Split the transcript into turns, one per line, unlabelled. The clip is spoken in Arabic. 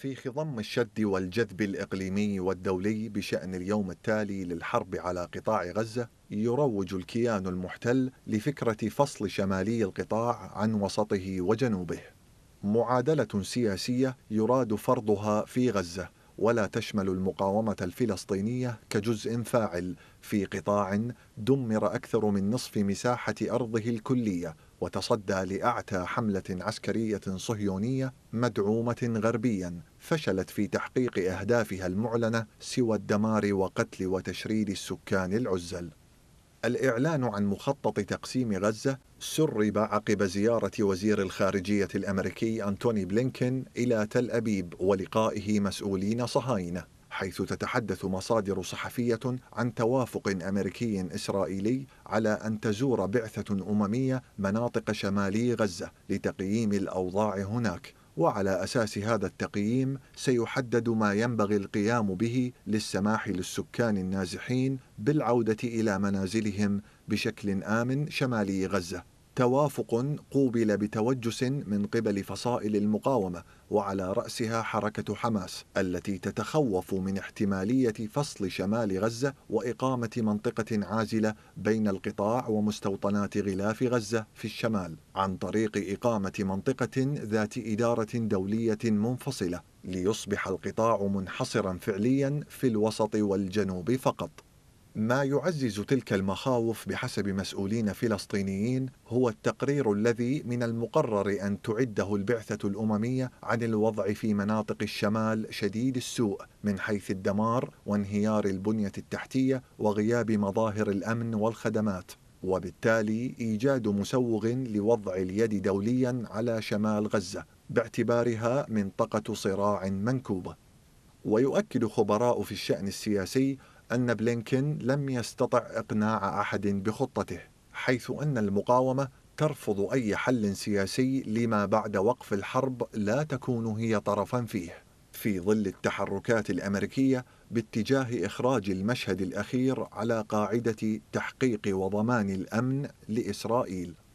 في خضم الشد والجذب الإقليمي والدولي بشأن اليوم التالي للحرب على قطاع غزة يروج الكيان المحتل لفكرة فصل شمالي القطاع عن وسطه وجنوبه معادلة سياسية يراد فرضها في غزة ولا تشمل المقاومة الفلسطينية كجزء فاعل في قطاع دمر أكثر من نصف مساحة أرضه الكلية وتصدى لأعتى حملة عسكرية صهيونية مدعومة غربيا فشلت في تحقيق أهدافها المعلنة سوى الدمار وقتل وتشريد السكان العزل الإعلان عن مخطط تقسيم غزة سرب عقب زيارة وزير الخارجية الأمريكي أنتوني بلينكين إلى تل أبيب ولقائه مسؤولين صهاينة حيث تتحدث مصادر صحفية عن توافق أمريكي إسرائيلي على أن تزور بعثة أممية مناطق شمالي غزة لتقييم الأوضاع هناك وعلى أساس هذا التقييم سيحدد ما ينبغي القيام به للسماح للسكان النازحين بالعودة إلى منازلهم بشكل آمن شمالي غزة توافق قوبل بتوجس من قبل فصائل المقاومه وعلى راسها حركه حماس التي تتخوف من احتماليه فصل شمال غزه واقامه منطقه عازله بين القطاع ومستوطنات غلاف غزه في الشمال عن طريق اقامه منطقه ذات اداره دوليه منفصله ليصبح القطاع منحصرا فعليا في الوسط والجنوب فقط ما يعزز تلك المخاوف بحسب مسؤولين فلسطينيين هو التقرير الذي من المقرر ان تعده البعثه الامميه عن الوضع في مناطق الشمال شديد السوء من حيث الدمار وانهيار البنيه التحتيه وغياب مظاهر الامن والخدمات وبالتالي ايجاد مسوغ لوضع اليد دوليا على شمال غزه باعتبارها منطقه صراع منكوبه ويؤكد خبراء في الشان السياسي أن بلينكين لم يستطع إقناع أحد بخطته حيث أن المقاومة ترفض أي حل سياسي لما بعد وقف الحرب لا تكون هي طرفا فيه في ظل التحركات الأمريكية باتجاه إخراج المشهد الأخير على قاعدة تحقيق وضمان الأمن لإسرائيل